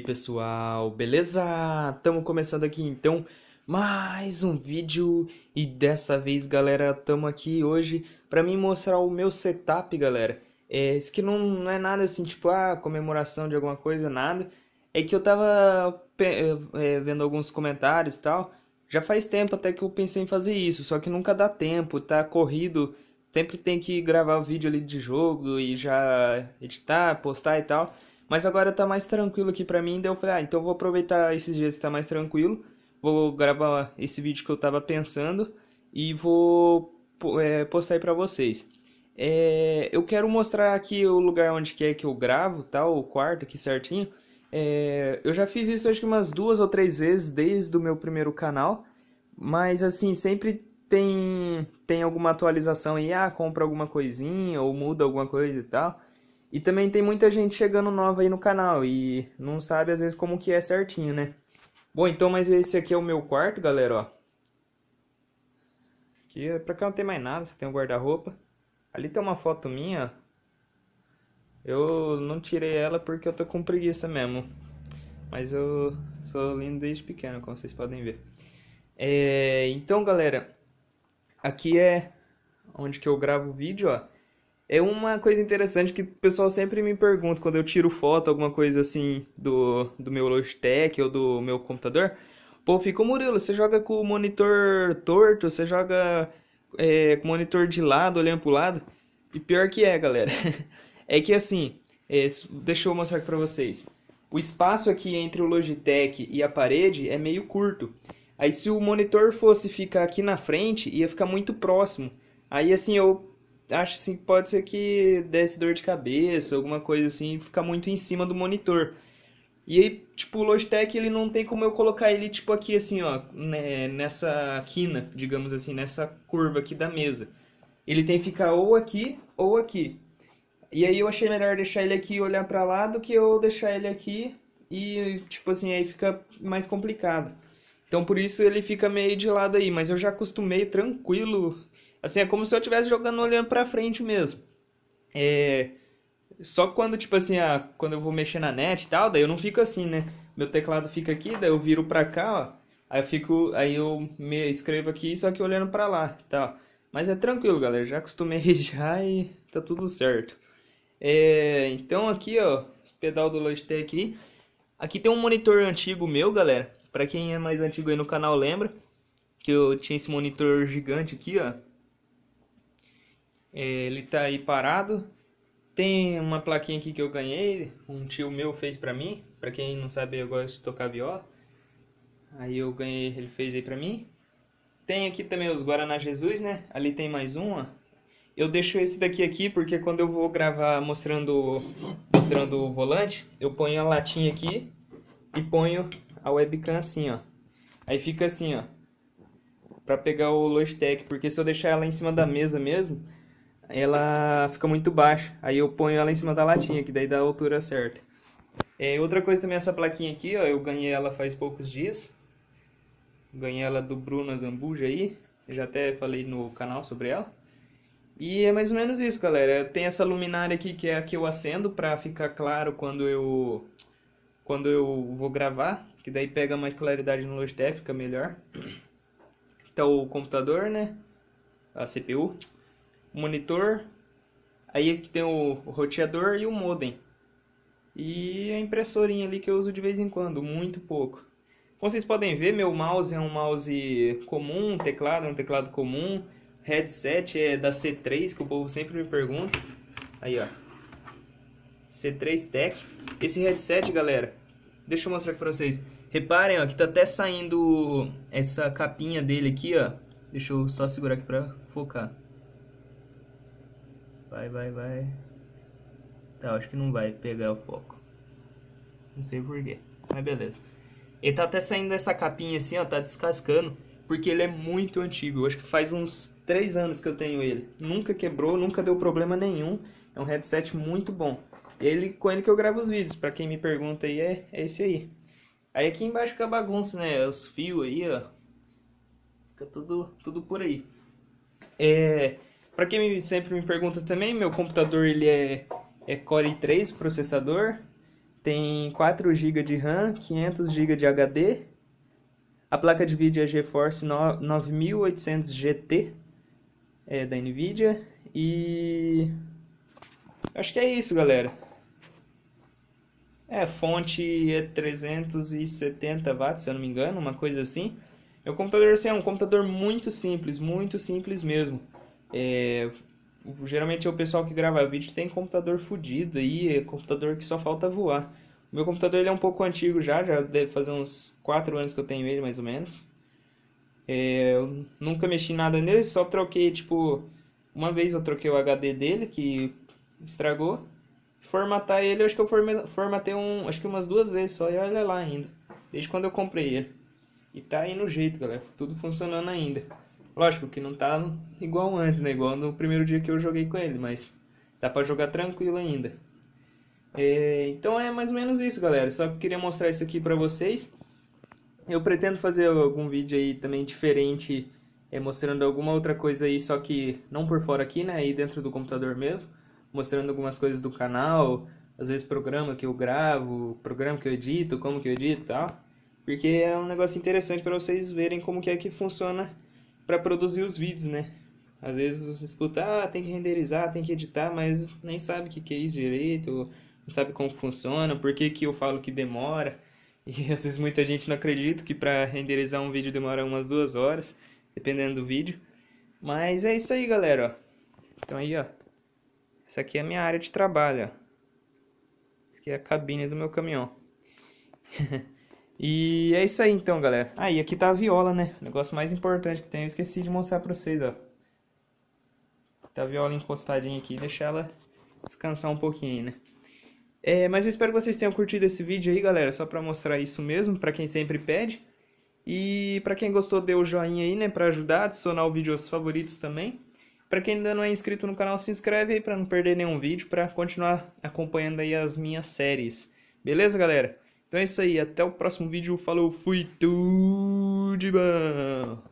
aí pessoal, beleza? Tamo começando aqui então mais um vídeo e dessa vez galera, tamo aqui hoje para mim mostrar o meu setup galera. É, isso que não, não é nada assim tipo, ah, comemoração de alguma coisa, nada. É que eu tava é, é, vendo alguns comentários e tal, já faz tempo até que eu pensei em fazer isso, só que nunca dá tempo, tá corrido, sempre tem que gravar o vídeo ali de jogo e já editar, postar e tal... Mas agora tá mais tranquilo aqui pra mim, daí eu falei, ah, então vou aproveitar esses dias que tá mais tranquilo, vou gravar esse vídeo que eu tava pensando e vou é, postar aí pra vocês. É, eu quero mostrar aqui o lugar onde que é que eu gravo, tá? O quarto aqui certinho. É, eu já fiz isso acho que umas duas ou três vezes desde o meu primeiro canal, mas assim, sempre tem, tem alguma atualização e ah, compra alguma coisinha ou muda alguma coisa e tal. E também tem muita gente chegando nova aí no canal e não sabe às vezes como que é certinho, né? Bom, então, mas esse aqui é o meu quarto, galera, ó. Aqui, é, pra cá não tem mais nada, só tem um guarda-roupa. Ali tem uma foto minha, Eu não tirei ela porque eu tô com preguiça mesmo. Mas eu sou lindo desde pequeno, como vocês podem ver. É, então, galera, aqui é onde que eu gravo o vídeo, ó. É uma coisa interessante que o pessoal sempre me pergunta quando eu tiro foto, alguma coisa assim, do, do meu Logitech ou do meu computador. Pô, fica o Murilo, você joga com o monitor torto, você joga é, com o monitor de lado, olhando pro lado. E pior que é, galera. é que assim, é, deixa eu mostrar aqui pra vocês. O espaço aqui entre o Logitech e a parede é meio curto. Aí se o monitor fosse ficar aqui na frente, ia ficar muito próximo. Aí assim, eu acho assim que pode ser que desse dor de cabeça, alguma coisa assim, ficar muito em cima do monitor. E aí, tipo, o Logitech, ele não tem como eu colocar ele, tipo, aqui assim, ó, né, nessa quina, digamos assim, nessa curva aqui da mesa. Ele tem que ficar ou aqui ou aqui. E aí eu achei melhor deixar ele aqui e olhar para lá do que eu deixar ele aqui e, tipo assim, aí fica mais complicado. Então por isso ele fica meio de lado aí, mas eu já acostumei tranquilo Assim, é como se eu estivesse jogando olhando pra frente mesmo. É... Só quando, tipo assim, a... quando eu vou mexer na net e tal, daí eu não fico assim, né? Meu teclado fica aqui, daí eu viro pra cá, ó. Aí eu fico, aí eu me escrevo aqui, só que olhando pra lá e tal. Mas é tranquilo, galera. Já acostumei já e tá tudo certo. É... Então aqui, ó, os pedal do Logitech aqui. Aqui tem um monitor antigo meu, galera. Pra quem é mais antigo aí no canal lembra. Que eu tinha esse monitor gigante aqui, ó é, ele tá aí parado. Tem uma plaquinha aqui que eu ganhei, um tio meu fez pra mim. Pra quem não sabe, eu gosto de tocar viola. Aí eu ganhei, ele fez aí pra mim. Tem aqui também os Guaraná Jesus, né? Ali tem mais uma. Eu deixo esse daqui aqui porque quando eu vou gravar mostrando, mostrando o volante, eu ponho a latinha aqui e ponho a webcam assim, ó. Aí fica assim, ó. Pra pegar o Logitech, porque se eu deixar ela em cima da mesa mesmo, ela fica muito baixa. Aí eu ponho ela em cima da latinha, que daí dá a altura certa. É, outra coisa também, essa plaquinha aqui, ó, eu ganhei ela faz poucos dias. Ganhei ela do Bruno Zambuja aí. já até falei no canal sobre ela. E é mais ou menos isso, galera. Tem essa luminária aqui que é a que eu acendo para ficar claro quando eu quando eu vou gravar, que daí pega mais claridade no Logitech, fica melhor. Aqui tá o computador, né? A CPU monitor, aí aqui é tem o, o roteador e o modem. E a impressorinha ali que eu uso de vez em quando, muito pouco. Como vocês podem ver, meu mouse é um mouse comum, um teclado é um teclado comum, headset é da C3, que o povo sempre me pergunta. Aí, ó. C3 Tech. Esse headset, galera, deixa eu mostrar aqui pra vocês. Reparem, ó, que tá até saindo essa capinha dele aqui, ó. Deixa eu só segurar aqui pra focar. Vai, vai, vai. Tá, acho que não vai pegar o foco. Não sei porquê, mas beleza. Ele tá até saindo essa capinha assim, ó, tá descascando, porque ele é muito antigo. Eu acho que faz uns 3 anos que eu tenho ele. Nunca quebrou, nunca deu problema nenhum. É um headset muito bom. Ele, com ele que eu gravo os vídeos, para quem me pergunta aí, é, é esse aí. Aí aqui embaixo fica a bagunça, né? Os fios aí, ó. Fica tudo, tudo por aí. É... Para quem sempre me pergunta também, meu computador ele é, é Core i3 processador, tem 4 GB de RAM, 500 GB de HD, a placa de vídeo é GeForce 9800 GT é, da NVIDIA e acho que é isso, galera. É, fonte é 370 watts, se eu não me engano, uma coisa assim. Meu computador assim, é um computador muito simples, muito simples mesmo. É, geralmente é o pessoal que grava vídeo tem computador fodido aí, é computador que só falta voar. O meu computador ele é um pouco antigo já, já deve fazer uns 4 anos que eu tenho ele, mais ou menos. É, eu nunca mexi nada nele, só troquei, tipo, uma vez eu troquei o HD dele, que estragou. Formatar ele, acho que eu formatei um, acho que umas duas vezes só, e olha lá ainda. Desde quando eu comprei ele. E tá aí no jeito, galera, tudo funcionando ainda. Lógico que não tá igual antes, né? Igual no primeiro dia que eu joguei com ele, mas dá para jogar tranquilo ainda. É, então é mais ou menos isso, galera. Só queria mostrar isso aqui para vocês. Eu pretendo fazer algum vídeo aí também diferente, é, mostrando alguma outra coisa aí, só que não por fora aqui, né? Aí dentro do computador mesmo, mostrando algumas coisas do canal, às vezes programa que eu gravo, programa que eu edito, como que eu edito, tal. Porque é um negócio interessante para vocês verem como que é que funciona para produzir os vídeos, né? Às vezes escuta, ah, tem que renderizar, tem que editar, mas nem sabe o que, é isso direito, não sabe como funciona, por que, que eu falo que demora. E às vezes muita gente não acredita que para renderizar um vídeo demora umas duas horas, dependendo do vídeo. Mas é isso aí, galera. Ó. Então aí, ó. Essa aqui é a minha área de trabalho. Ó. Essa aqui é a cabine do meu caminhão. E é isso aí então, galera. Aí e aqui tá a viola, né? O negócio mais importante que tem. Eu esqueci de mostrar pra vocês, ó. Tá a viola encostadinha aqui. Deixar ela descansar um pouquinho, né? É, mas eu espero que vocês tenham curtido esse vídeo aí, galera. Só pra mostrar isso mesmo, pra quem sempre pede. E pra quem gostou, dê o joinha aí, né? Pra ajudar a adicionar o vídeo aos favoritos também. Pra quem ainda não é inscrito no canal, se inscreve aí pra não perder nenhum vídeo. Pra continuar acompanhando aí as minhas séries. Beleza, galera? Então é isso aí, até o próximo vídeo. Falou, fui, tudo de bom!